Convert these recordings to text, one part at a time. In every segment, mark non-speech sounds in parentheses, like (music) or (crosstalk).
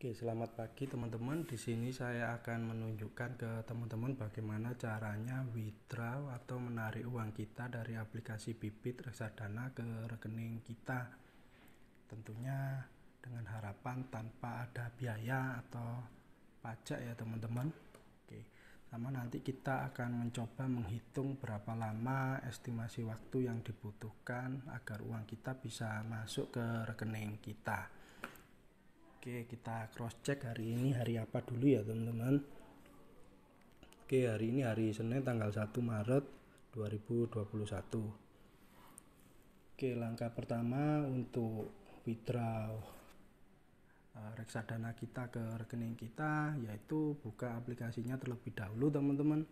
Oke, selamat pagi teman-teman. Di sini saya akan menunjukkan ke teman-teman bagaimana caranya withdraw atau menarik uang kita dari aplikasi Bibit Reksadana ke rekening kita. Tentunya dengan harapan tanpa ada biaya atau pajak ya teman-teman. Oke. Sama nanti kita akan mencoba menghitung berapa lama estimasi waktu yang dibutuhkan agar uang kita bisa masuk ke rekening kita. Oke, kita cross check hari ini hari apa dulu ya, teman-teman. Oke, hari ini hari Senin tanggal 1 Maret 2021. Oke, langkah pertama untuk withdraw uh, reksadana kita ke rekening kita yaitu buka aplikasinya terlebih dahulu, teman-teman.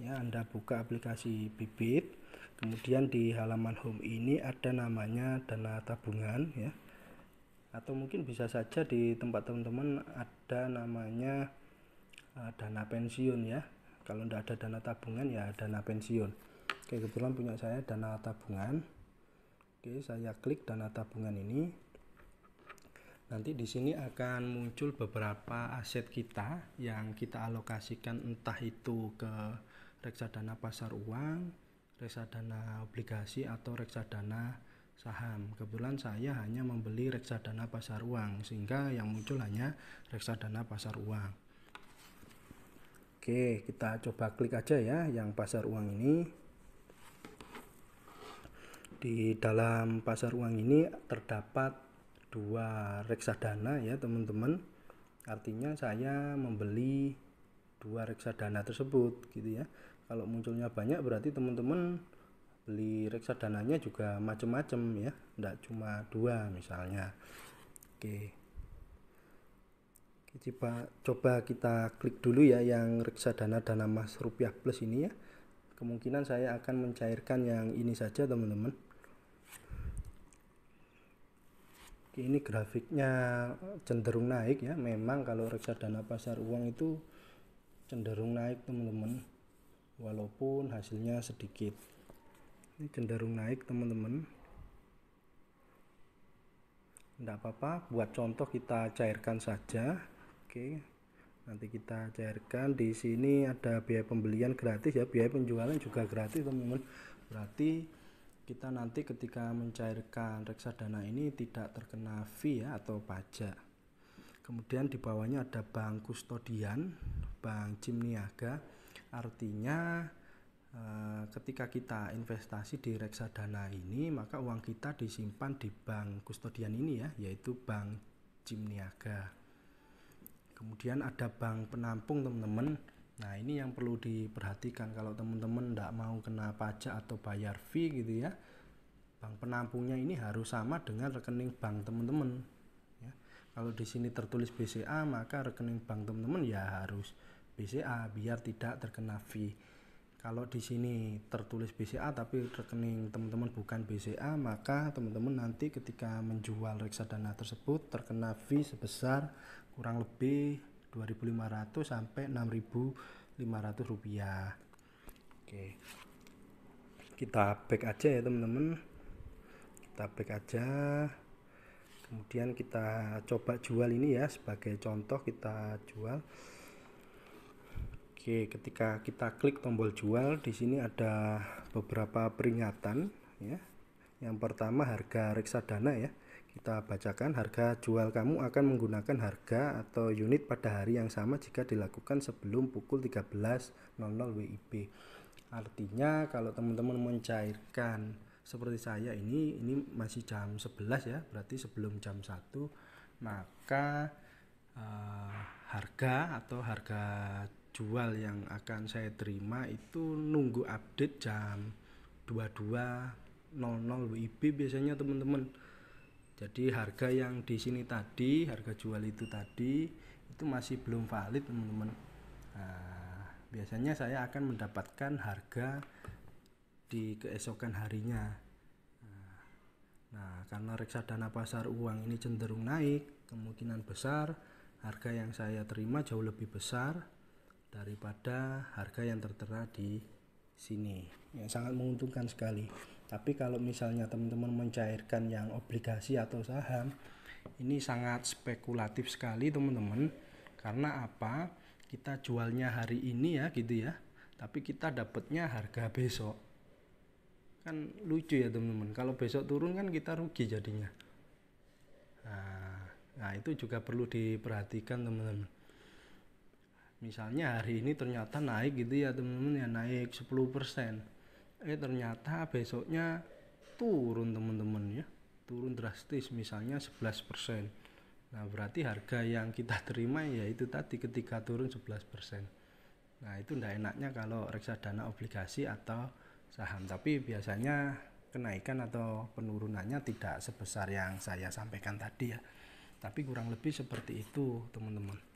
Ya, Anda buka aplikasi Bibit. Kemudian di halaman home ini ada namanya dana tabungan ya atau mungkin bisa saja di tempat teman-teman ada namanya uh, dana pensiun ya kalau tidak ada dana tabungan ya dana pensiun oke kebetulan punya saya dana tabungan oke saya klik dana tabungan ini nanti di sini akan muncul beberapa aset kita yang kita alokasikan entah itu ke reksadana pasar uang reksadana obligasi atau reksadana saham. Kebetulan saya hanya membeli reksadana pasar uang sehingga yang muncul hanya reksadana pasar uang. Oke, kita coba klik aja ya yang pasar uang ini. Di dalam pasar uang ini terdapat dua reksadana ya teman-teman. Artinya saya membeli dua reksadana tersebut gitu ya. Kalau munculnya banyak berarti teman-teman beli reksadananya juga macem-macem ya enggak cuma dua misalnya oke coba coba kita klik dulu ya yang reksadana dana mas rupiah plus ini ya kemungkinan saya akan mencairkan yang ini saja teman-teman ini grafiknya cenderung naik ya memang kalau reksadana pasar uang itu cenderung naik teman-teman walaupun hasilnya sedikit ini cenderung naik teman-teman tidak apa-apa buat contoh kita cairkan saja oke nanti kita cairkan di sini ada biaya pembelian gratis ya biaya penjualan juga gratis teman-teman berarti kita nanti ketika mencairkan reksadana ini tidak terkena fee ya atau pajak kemudian di bawahnya ada bank kustodian bank CIMNIAGA. artinya Eh, ketika kita investasi di reksadana ini maka uang kita disimpan di bank kustodian ini ya yaitu bank Jimniaga kemudian ada bank penampung teman-teman nah ini yang perlu diperhatikan kalau teman-teman tidak mau kena pajak atau bayar fee gitu ya bank penampungnya ini harus sama dengan rekening bank teman-teman ya. kalau di sini tertulis BCA maka rekening bank teman-teman ya harus BCA biar tidak terkena fee kalau di sini tertulis BCA tapi rekening teman-teman bukan BCA maka teman-teman nanti ketika menjual reksadana tersebut terkena fee sebesar kurang lebih 2.500 sampai 6.500 rupiah oke kita back aja ya teman-teman kita back aja kemudian kita coba jual ini ya sebagai contoh kita jual Oke, ketika kita klik tombol jual di sini ada beberapa peringatan ya. Yang pertama harga reksadana ya. Kita bacakan harga jual kamu akan menggunakan harga atau unit pada hari yang sama jika dilakukan sebelum pukul 13.00 WIB. Artinya kalau teman-teman mencairkan seperti saya ini ini masih jam 11 ya, berarti sebelum jam 1 maka uh, harga atau harga jual yang akan saya terima itu nunggu update jam 22.00 WIB biasanya teman-teman jadi harga yang di sini tadi harga jual itu tadi itu masih belum valid teman-teman nah, biasanya saya akan mendapatkan harga di keesokan harinya nah karena reksadana pasar uang ini cenderung naik kemungkinan besar harga yang saya terima jauh lebih besar daripada harga yang tertera di sini yang sangat menguntungkan sekali tapi kalau misalnya teman-teman mencairkan yang obligasi atau saham ini sangat spekulatif sekali teman-teman karena apa kita jualnya hari ini ya gitu ya tapi kita dapatnya harga besok kan lucu ya teman-teman kalau besok turun kan kita rugi jadinya nah, nah itu juga perlu diperhatikan teman-teman misalnya hari ini ternyata naik gitu ya teman-teman ya naik 10% eh ternyata besoknya turun teman-teman ya turun drastis misalnya 11% nah berarti harga yang kita terima ya itu tadi ketika turun 11% nah itu ndak enaknya kalau reksadana obligasi atau saham tapi biasanya kenaikan atau penurunannya tidak sebesar yang saya sampaikan tadi ya tapi kurang lebih seperti itu teman-teman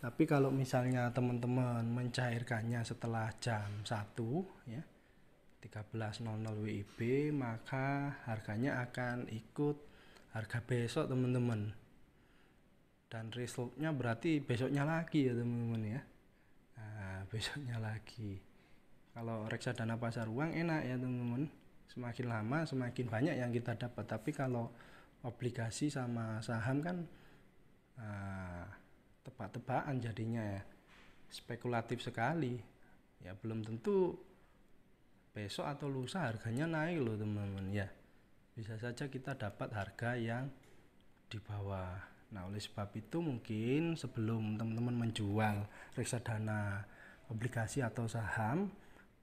tapi kalau misalnya teman-teman mencairkannya setelah jam 1 ya 13.00 WIB maka harganya akan ikut harga besok teman-teman. Dan resultnya berarti besoknya lagi ya teman-teman ya. Nah, (laughs) besoknya lagi. Kalau reksadana pasar uang enak ya teman-teman. Semakin lama semakin banyak yang kita dapat. Tapi kalau obligasi sama saham kan nah, tebak-tebakan jadinya ya spekulatif sekali ya belum tentu besok atau lusa harganya naik loh teman-teman ya bisa saja kita dapat harga yang di bawah nah oleh sebab itu mungkin sebelum teman-teman menjual reksadana obligasi atau saham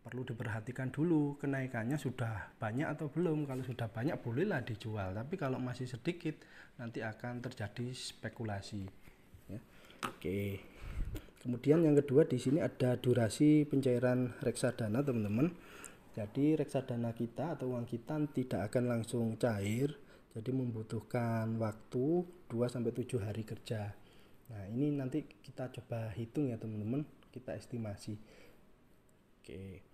perlu diperhatikan dulu kenaikannya sudah banyak atau belum kalau sudah banyak bolehlah dijual tapi kalau masih sedikit nanti akan terjadi spekulasi Oke. Kemudian yang kedua di sini ada durasi pencairan reksadana, teman-teman. Jadi reksadana kita atau uang kita tidak akan langsung cair, jadi membutuhkan waktu 2 sampai 7 hari kerja. Nah, ini nanti kita coba hitung ya, teman-teman. Kita estimasi. Oke.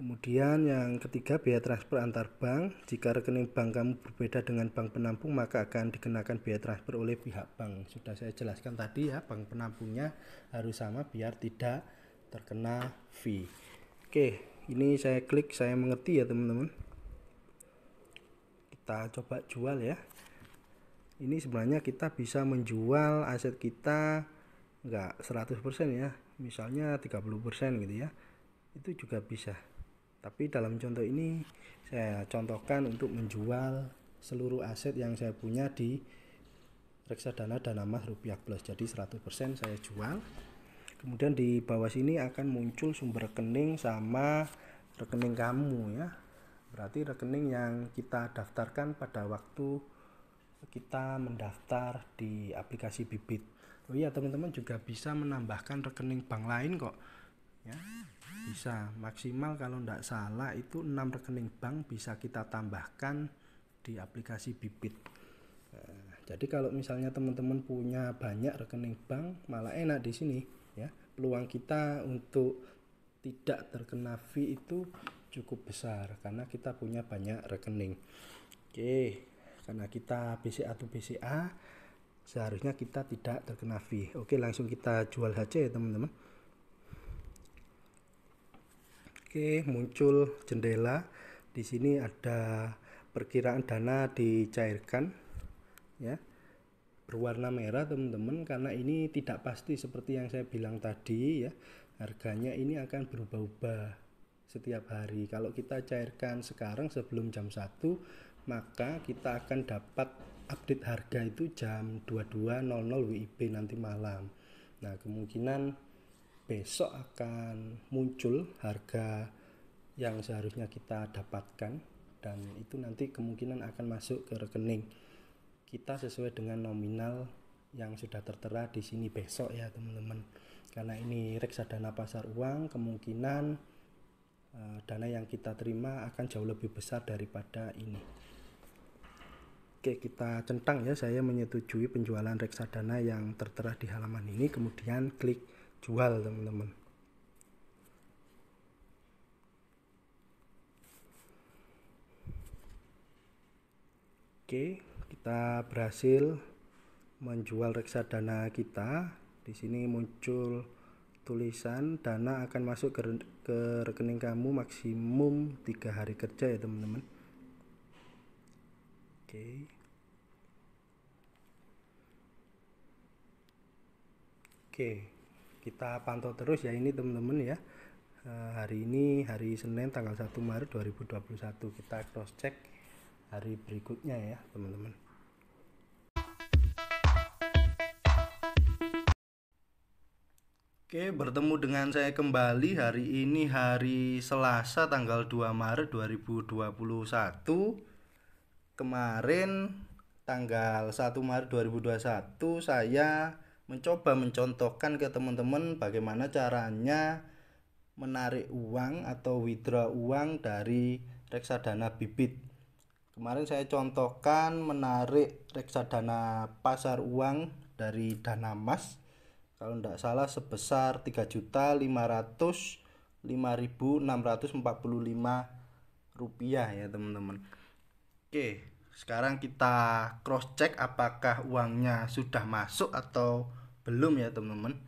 Kemudian yang ketiga biaya transfer antar bank. Jika rekening bank kamu berbeda dengan bank penampung maka akan dikenakan biaya transfer oleh pihak bank. Sudah saya jelaskan tadi ya, bank penampungnya harus sama biar tidak terkena fee. Oke, ini saya klik saya mengerti ya teman-teman. Kita coba jual ya. Ini sebenarnya kita bisa menjual aset kita enggak 100% ya. Misalnya 30% gitu ya. Itu juga bisa tapi dalam contoh ini saya contohkan untuk menjual seluruh aset yang saya punya di reksadana mah Rupiah Plus jadi 100% saya jual kemudian di bawah sini akan muncul sumber rekening sama rekening kamu ya berarti rekening yang kita daftarkan pada waktu kita mendaftar di aplikasi bibit oh iya teman-teman juga bisa menambahkan rekening bank lain kok ya bisa maksimal kalau tidak salah itu enam rekening bank bisa kita tambahkan di aplikasi bibit eh, jadi kalau misalnya teman-teman punya banyak rekening bank malah enak di sini ya peluang kita untuk tidak terkena fee itu cukup besar karena kita punya banyak rekening oke karena kita BCA atau BCA seharusnya kita tidak terkena fee oke langsung kita jual saja ya teman-teman Oke, muncul jendela. Di sini ada perkiraan dana dicairkan ya. Berwarna merah teman-teman karena ini tidak pasti seperti yang saya bilang tadi ya. Harganya ini akan berubah-ubah setiap hari. Kalau kita cairkan sekarang sebelum jam 1, maka kita akan dapat update harga itu jam 22.00 WIB nanti malam. Nah, kemungkinan besok akan muncul harga yang seharusnya kita dapatkan dan itu nanti kemungkinan akan masuk ke rekening kita sesuai dengan nominal yang sudah tertera di sini besok ya teman-teman karena ini reksadana pasar uang kemungkinan uh, dana yang kita terima akan jauh lebih besar daripada ini Oke kita centang ya saya menyetujui penjualan reksadana yang tertera di halaman ini kemudian klik jual teman-teman Oke, kita berhasil menjual reksadana kita. Di sini muncul tulisan dana akan masuk ke, ke rekening kamu maksimum tiga hari kerja ya teman-teman. Oke. Oke kita pantau terus ya ini teman-teman ya eh, hari ini hari Senin tanggal 1 Maret 2021 kita cross check hari berikutnya ya teman-teman Oke, bertemu dengan saya kembali hari ini hari Selasa tanggal 2 Maret 2021. Kemarin tanggal 1 Maret 2021 saya mencoba mencontohkan ke teman-teman bagaimana caranya menarik uang atau withdraw uang dari reksadana bibit. Kemarin saya contohkan menarik reksadana pasar uang dari Dana Mas kalau tidak salah sebesar 3.505.645 rupiah ya teman-teman. Oke, sekarang kita cross check apakah uangnya sudah masuk atau belum ya teman-teman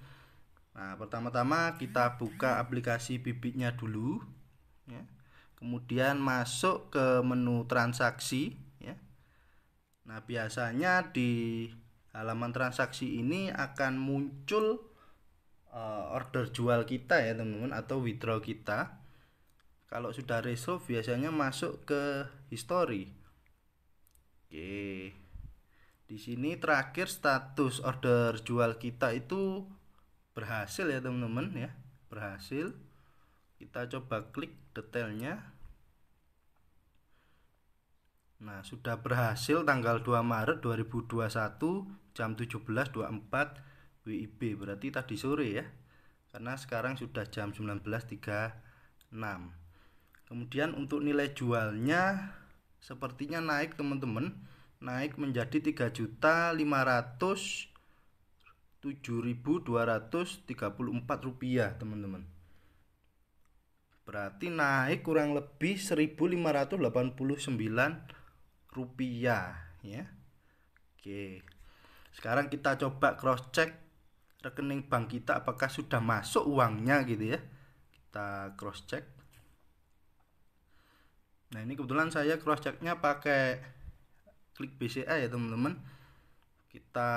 nah pertama-tama kita buka aplikasi bibitnya dulu ya. kemudian masuk ke menu transaksi ya nah biasanya di halaman transaksi ini akan muncul uh, order jual kita ya teman-teman atau withdraw kita kalau sudah resolve biasanya masuk ke history oke okay di sini terakhir status order jual kita itu berhasil ya teman-teman ya berhasil kita coba klik detailnya nah sudah berhasil tanggal 2 Maret 2021 jam 17.24 WIB berarti tadi sore ya karena sekarang sudah jam 19.36 kemudian untuk nilai jualnya sepertinya naik teman-teman naik menjadi 3.507.234 rupiah teman-teman berarti naik kurang lebih 1.589 rupiah ya Oke sekarang kita coba cross check rekening bank kita apakah sudah masuk uangnya gitu ya kita cross check nah ini kebetulan saya cross checknya pakai klik BCA ya teman-teman kita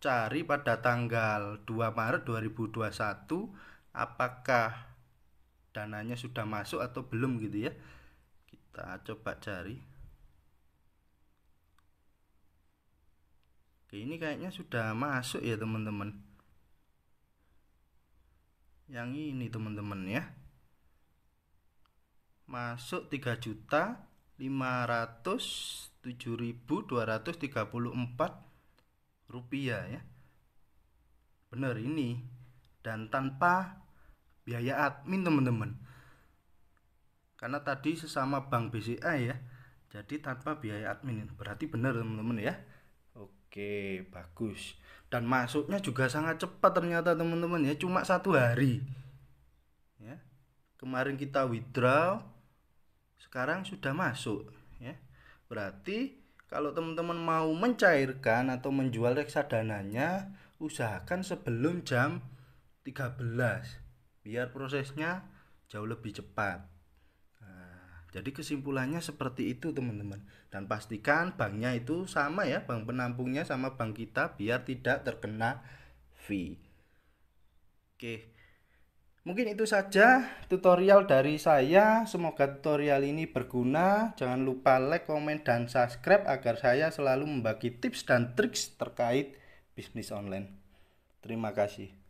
cari pada tanggal 2 Maret 2021 apakah dananya sudah masuk atau belum gitu ya kita coba cari Oke ini kayaknya sudah masuk ya teman-teman yang ini teman-teman ya masuk 3 juta 500 7.234 rupiah ya bener ini dan tanpa biaya admin teman-teman karena tadi sesama bank BCA ya jadi tanpa biaya admin berarti benar teman-teman ya oke bagus dan masuknya juga sangat cepat ternyata teman-teman ya cuma satu hari ya kemarin kita withdraw sekarang sudah masuk Berarti kalau teman-teman mau mencairkan atau menjual reksadananya, usahakan sebelum jam 13 biar prosesnya jauh lebih cepat. Nah, jadi kesimpulannya seperti itu teman-teman dan pastikan banknya itu sama ya bank penampungnya sama bank kita biar tidak terkena fee. Oke. Mungkin itu saja tutorial dari saya. Semoga tutorial ini berguna. Jangan lupa like, komen, dan subscribe agar saya selalu membagi tips dan trik terkait bisnis online. Terima kasih.